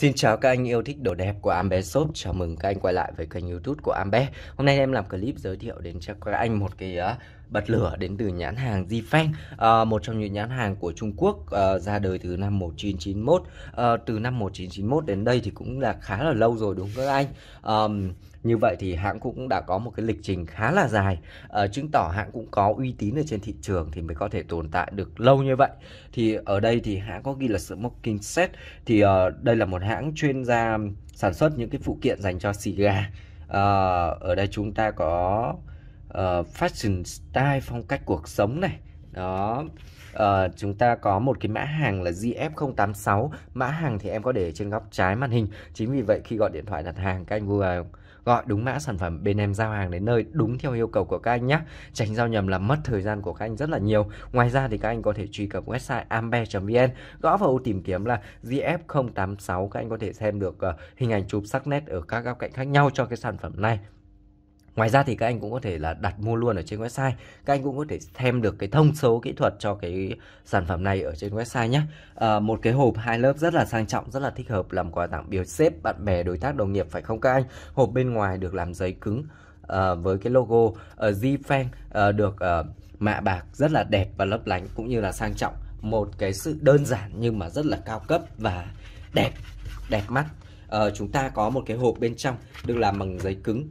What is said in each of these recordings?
Xin chào các anh yêu thích đồ đẹp của Ambe Shop Chào mừng các anh quay lại với kênh youtube của Ambe Hôm nay em làm clip giới thiệu đến cho các anh một cái uh, bật lửa đến từ nhãn hàng Zifeng uh, Một trong những nhãn hàng của Trung Quốc uh, ra đời từ năm 1991 uh, Từ năm 1991 đến đây thì cũng là khá là lâu rồi đúng không các anh um, như vậy thì hãng cũng đã có một cái lịch trình khá là dài, à, chứng tỏ hãng cũng có uy tín ở trên thị trường thì mới có thể tồn tại được lâu như vậy. Thì ở đây thì hãng có ghi là sự Smoking Set thì uh, đây là một hãng chuyên gia sản xuất những cái phụ kiện dành cho xì-gà. Uh, ờ, ở đây chúng ta có uh, fashion style phong cách cuộc sống này đó uh, chúng ta có một cái mã hàng là GF086 mã hàng thì em có để trên góc trái màn hình chính vì vậy khi gọi điện thoại đặt hàng các anh vui gọi đúng mã sản phẩm bên em giao hàng đến nơi đúng theo yêu cầu của các anh nhé tránh giao nhầm là mất thời gian của các anh rất là nhiều ngoài ra thì các anh có thể truy cập website ambe.vn gõ vào ô tìm kiếm là gf086 các anh có thể xem được ờ, hình ảnh chụp sắc nét ở các góc cạnh khác nhau cho cái sản phẩm này Ngoài ra thì các anh cũng có thể là đặt mua luôn ở trên website. Các anh cũng có thể thêm được cái thông số kỹ thuật cho cái sản phẩm này ở trên website nhé. À, một cái hộp hai lớp rất là sang trọng, rất là thích hợp làm quà tặng biểu sếp, bạn bè, đối tác, đồng nghiệp phải không các anh? Hộp bên ngoài được làm giấy cứng à, với cái logo uh, ờ, Zfeng uh, được uh, mạ bạc rất là đẹp và lấp lánh cũng như là sang trọng. Một cái sự đơn giản nhưng mà rất là cao cấp và đẹp, đẹp mắt. Uh, chúng ta có một cái hộp bên trong được làm bằng giấy cứng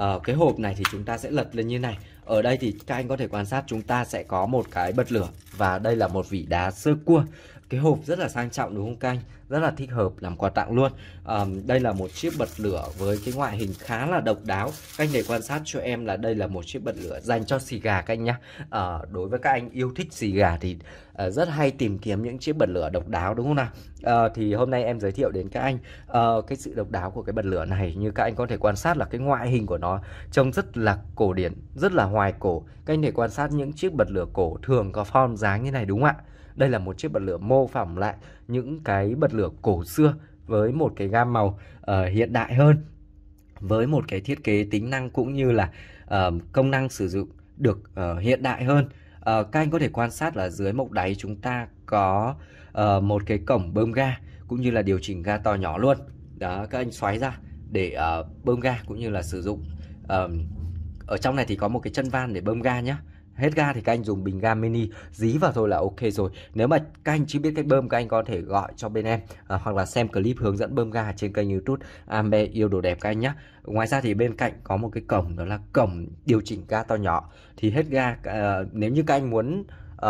uh, cái hộp này thì chúng ta sẽ lật lên như này ở đây thì các anh có thể quan sát chúng ta sẽ có một cái bật lửa và đây là một vỉ đá sơ cua cái hộp rất là sang trọng đúng không canh rất là thích hợp làm quà tặng luôn à, đây là một chiếc bật lửa với cái ngoại hình khá là độc đáo canh để quan sát cho em là đây là một chiếc bật lửa dành cho xì gà canh nhá à, đối với các anh yêu thích xì gà thì à, rất hay tìm kiếm những chiếc bật lửa độc đáo đúng không nào à, thì hôm nay em giới thiệu đến các anh à, cái sự độc đáo của cái bật lửa này như các anh có thể quan sát là cái ngoại hình của nó trông rất là cổ điển rất là hoài cổ canh để quan sát những chiếc bật lửa cổ thường có form dáng như này đúng không ạ đây là một chiếc bật lửa mô phỏng lại những cái bật lửa cổ xưa với một cái gam màu uh, hiện đại hơn với một cái thiết kế tính năng cũng như là uh, công năng sử dụng được uh, hiện đại hơn. Uh, các anh có thể quan sát là dưới mộc đáy chúng ta có uh, một cái cổng bơm ga cũng như là điều chỉnh ga to nhỏ luôn. Đó các anh xoáy ra để uh, bơm ga cũng như là sử dụng uh, ở trong này thì có một cái chân van để bơm ga nhé hết ga thì các anh dùng bình ga mini dí vào thôi là ok rồi nếu mà các anh chưa biết cách bơm các anh có thể gọi cho bên em à, hoặc là xem clip hướng dẫn bơm ga trên kênh youtube ambe yêu đồ đẹp các anh nhé ngoài ra thì bên cạnh có một cái cổng đó là cổng điều chỉnh ga to nhỏ thì hết ga à, nếu như các anh muốn uh,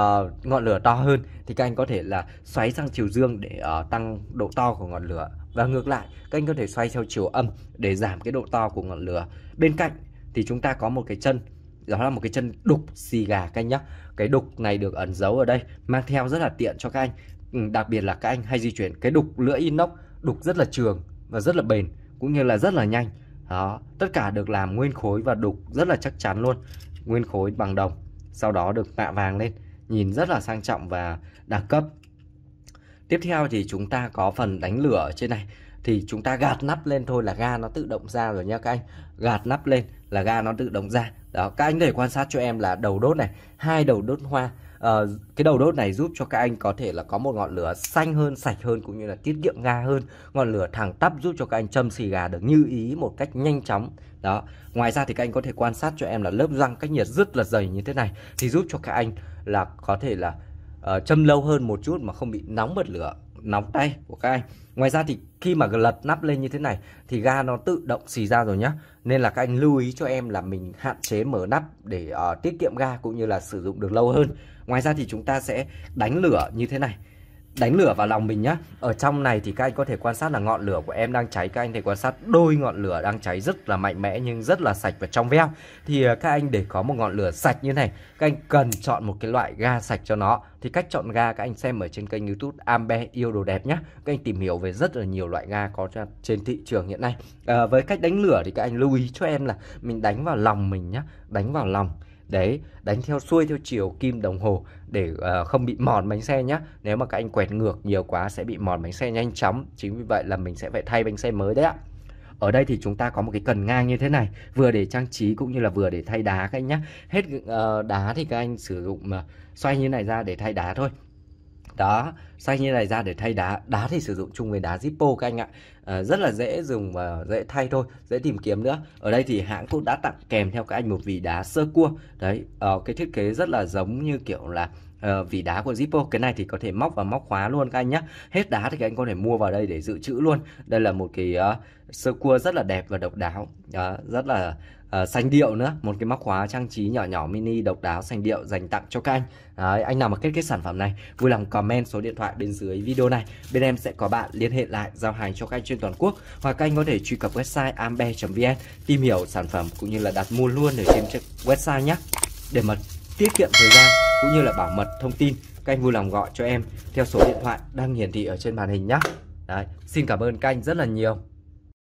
ngọn lửa to hơn thì các anh có thể là xoáy sang chiều dương để uh, tăng độ to của ngọn lửa và ngược lại các anh có thể xoay theo chiều âm để giảm cái độ to của ngọn lửa bên cạnh thì chúng ta có một cái chân đó là một cái chân đục xì gà các anh nhá, cái đục này được ẩn giấu ở đây mang theo rất là tiện cho các anh ừ, đặc biệt là các anh hay di chuyển cái đục lưỡi inox đục rất là trường và rất là bền cũng như là rất là nhanh đó tất cả được làm nguyên khối và đục rất là chắc chắn luôn nguyên khối bằng đồng sau đó được tạ vàng lên nhìn rất là sang trọng và đẳng cấp tiếp theo thì chúng ta có phần đánh lửa ở trên này thì chúng ta gạt nắp lên thôi là ga nó tự động ra rồi nha các anh gạt nắp lên là ga nó tự động ra đó các anh để quan sát cho em là đầu đốt này hai đầu đốt hoa à, cái đầu đốt này giúp cho các anh có thể là có một ngọn lửa xanh hơn sạch hơn cũng như là tiết kiệm ga hơn ngọn lửa thẳng tắp giúp cho các anh châm xì gà được như ý một cách nhanh chóng đó ngoài ra thì các anh có thể quan sát cho em là lớp răng cách nhiệt rất là dày như thế này thì giúp cho các anh là có thể là uh, châm lâu hơn một chút mà không bị nóng bật lửa nóng tay của các anh ngoài ra thì khi mà lật nắp lên như thế này thì ga nó tự động xì ra rồi nhá nên là các anh lưu ý cho em là mình hạn chế mở nắp để uh, tiết kiệm ga cũng như là sử dụng được lâu hơn ngoài ra thì chúng ta sẽ đánh lửa như thế này đánh lửa vào lòng mình nhá ở trong này thì các anh có thể quan sát là ngọn lửa của em đang cháy các anh thể quan sát đôi ngọn lửa đang cháy rất là mạnh mẽ nhưng rất là sạch và trong veo thì ờ, các anh để có một ngọn lửa sạch như này các anh cần chọn một cái loại ga sạch cho nó thì cách chọn ga các anh xem ở trên kênh youtube Ambe yêu đồ đẹp nhé các anh tìm hiểu về rất là nhiều loại ga có trên thị trường hiện nay à, với cách đánh lửa thì các anh lưu ý cho em là mình đánh vào lòng mình nhé đánh vào lòng đấy đánh theo xuôi theo chiều kim đồng hồ để uh, không bị mòn bánh xe nhé. nếu mà các anh quẹt ngược nhiều quá sẽ bị mòn bánh xe nhanh chóng chính vì vậy là mình sẽ phải thay bánh xe mới đấy ạ ở đây thì chúng ta có một cái cần ngang như thế này vừa để trang trí cũng như là vừa để thay đá các anh nhé hết uh, đá thì các anh sử dụng uh, xoay như này ra để thay đá thôi đó xay như này ra để thay đá đá thì sử dụng chung với đá zippo các anh ạ à, rất là dễ dùng và dễ thay thôi dễ tìm kiếm nữa ở đây thì hãng cũng đã tặng kèm theo các anh một vị đá sơ cua đấy ở ờ, cái thiết kế rất là giống như kiểu là uh, ờ, vỉ đá của Zippo cái này thì có thể móc và móc khóa luôn các anh nhé hết đá thì các anh có thể mua vào đây để dự trữ luôn đây là một cái uh, sơ cua rất là đẹp và độc đáo uh, rất là uh, xanh điệu nữa một cái móc khóa trang trí nhỏ nhỏ mini độc đáo xanh điệu dành tặng cho các anh Đấy, anh nào mà kết cái sản phẩm này vui lòng comment số điện thoại bên dưới video này bên em sẽ có bạn liên hệ lại giao hàng cho các anh trên toàn quốc hoặc các anh có thể truy cập website ambe.vn tìm hiểu sản phẩm cũng như là đặt mua luôn ở trên website nhé để mà tiết kiệm thời gian cũng như là bảo mật thông tin các anh vui lòng gọi cho em theo số điện thoại đang hiển thị ở trên màn hình nhé. Đấy, xin cảm ơn các anh rất là nhiều.